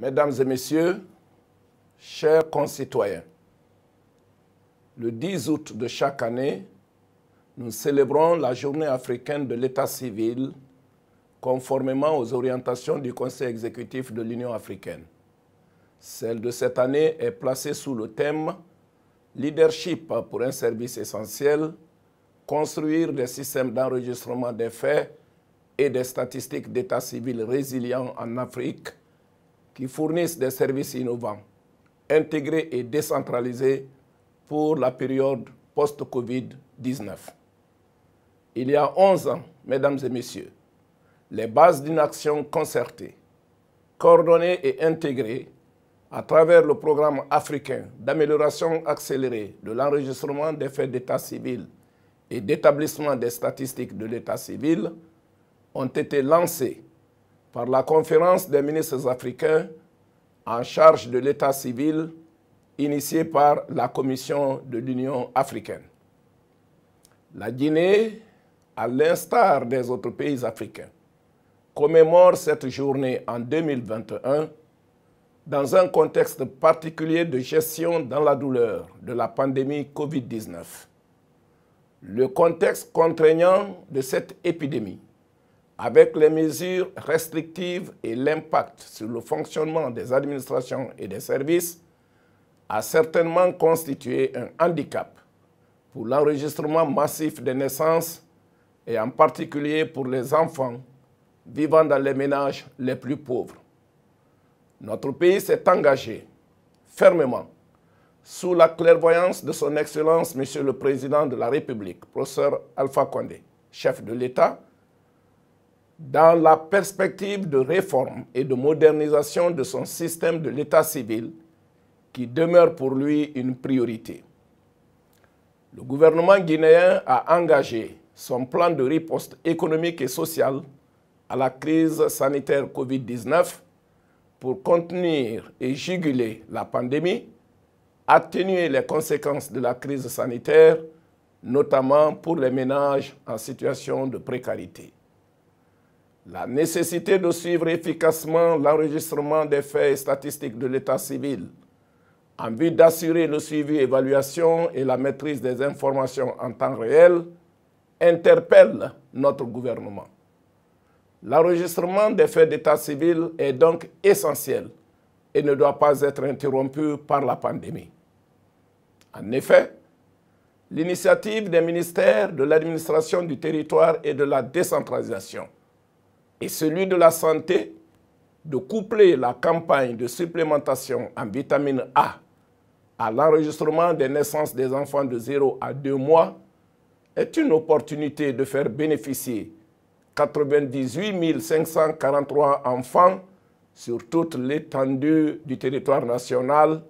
Mesdames et messieurs, chers concitoyens, le 10 août de chaque année, nous célébrons la journée africaine de l'état civil conformément aux orientations du Conseil exécutif de l'Union africaine. Celle de cette année est placée sous le thème Leadership pour un service essentiel, construire des systèmes d'enregistrement des faits et des statistiques d'état civil résilients en Afrique qui fournissent des services innovants, intégrés et décentralisés pour la période post-Covid-19. Il y a 11 ans, mesdames et messieurs, les bases d'une action concertée, coordonnée et intégrée à travers le programme africain d'amélioration accélérée de l'enregistrement des faits d'état civil et d'établissement des statistiques de l'état civil ont été lancées par la conférence des ministres africains en charge de l'état civil initiée par la Commission de l'Union africaine. La Guinée, à l'instar des autres pays africains, commémore cette journée en 2021 dans un contexte particulier de gestion dans la douleur de la pandémie COVID-19. Le contexte contraignant de cette épidémie avec les mesures restrictives et l'impact sur le fonctionnement des administrations et des services, a certainement constitué un handicap pour l'enregistrement massif des naissances et en particulier pour les enfants vivant dans les ménages les plus pauvres. Notre pays s'est engagé fermement sous la clairvoyance de son Excellence Monsieur le Président de la République, professeur Alpha Condé, chef de l'État, dans la perspective de réforme et de modernisation de son système de l'état civil qui demeure pour lui une priorité. Le gouvernement guinéen a engagé son plan de riposte économique et sociale à la crise sanitaire Covid-19 pour contenir et juguler la pandémie, atténuer les conséquences de la crise sanitaire, notamment pour les ménages en situation de précarité. La nécessité de suivre efficacement l'enregistrement des faits statistiques de l'état civil en vue d'assurer le suivi, évaluation et la maîtrise des informations en temps réel interpelle notre gouvernement. L'enregistrement des faits d'état civil est donc essentiel et ne doit pas être interrompu par la pandémie. En effet, l'initiative des ministères de l'administration du territoire et de la décentralisation – et celui de la santé de coupler la campagne de supplémentation en vitamine A à l'enregistrement des naissances des enfants de 0 à 2 mois est une opportunité de faire bénéficier 98 543 enfants sur toute l'étendue du territoire national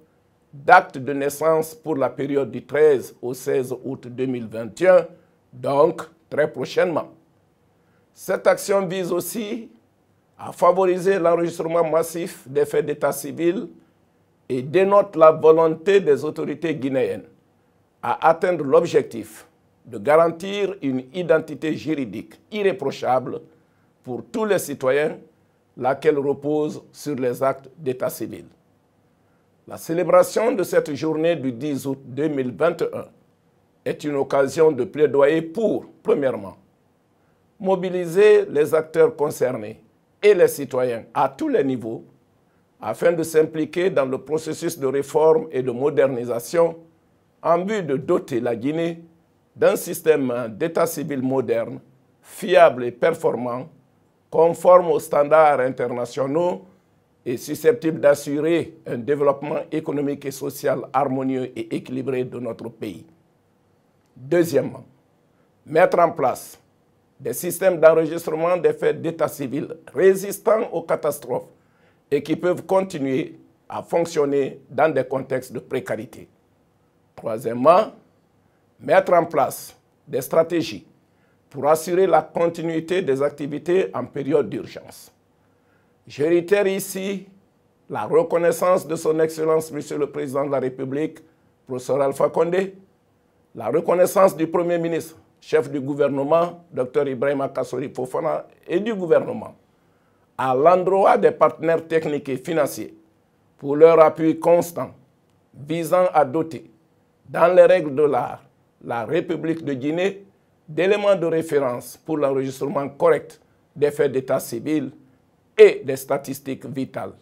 d'actes de naissance pour la période du 13 au 16 août 2021, donc très prochainement. Cette action vise aussi à favoriser l'enregistrement massif des faits d'état civil et dénote la volonté des autorités guinéennes à atteindre l'objectif de garantir une identité juridique irréprochable pour tous les citoyens, laquelle repose sur les actes d'état civil. La célébration de cette journée du 10 août 2021 est une occasion de plaidoyer pour, premièrement, mobiliser les acteurs concernés et les citoyens à tous les niveaux afin de s'impliquer dans le processus de réforme et de modernisation en vue de doter la Guinée d'un système d'état civil moderne, fiable et performant, conforme aux standards internationaux et susceptible d'assurer un développement économique et social harmonieux et équilibré de notre pays. Deuxièmement, mettre en place des systèmes d'enregistrement des faits d'état civil résistants aux catastrophes et qui peuvent continuer à fonctionner dans des contextes de précarité. Troisièmement, mettre en place des stratégies pour assurer la continuité des activités en période d'urgence. Je ici la reconnaissance de son Excellence, Monsieur le Président de la République, professeur Alpha Condé, la reconnaissance du Premier ministre, chef du gouvernement, Dr Ibrahim Kassori Fofana, et du gouvernement, à l'endroit des partenaires techniques et financiers, pour leur appui constant visant à doter, dans les règles de l'art, la République de Guinée d'éléments de référence pour l'enregistrement correct des faits d'état civil et des statistiques vitales.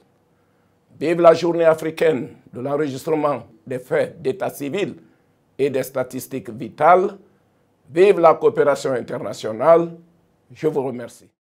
Vive la journée africaine de l'enregistrement des faits d'état civil et des statistiques vitales Vive la coopération internationale. Je vous remercie.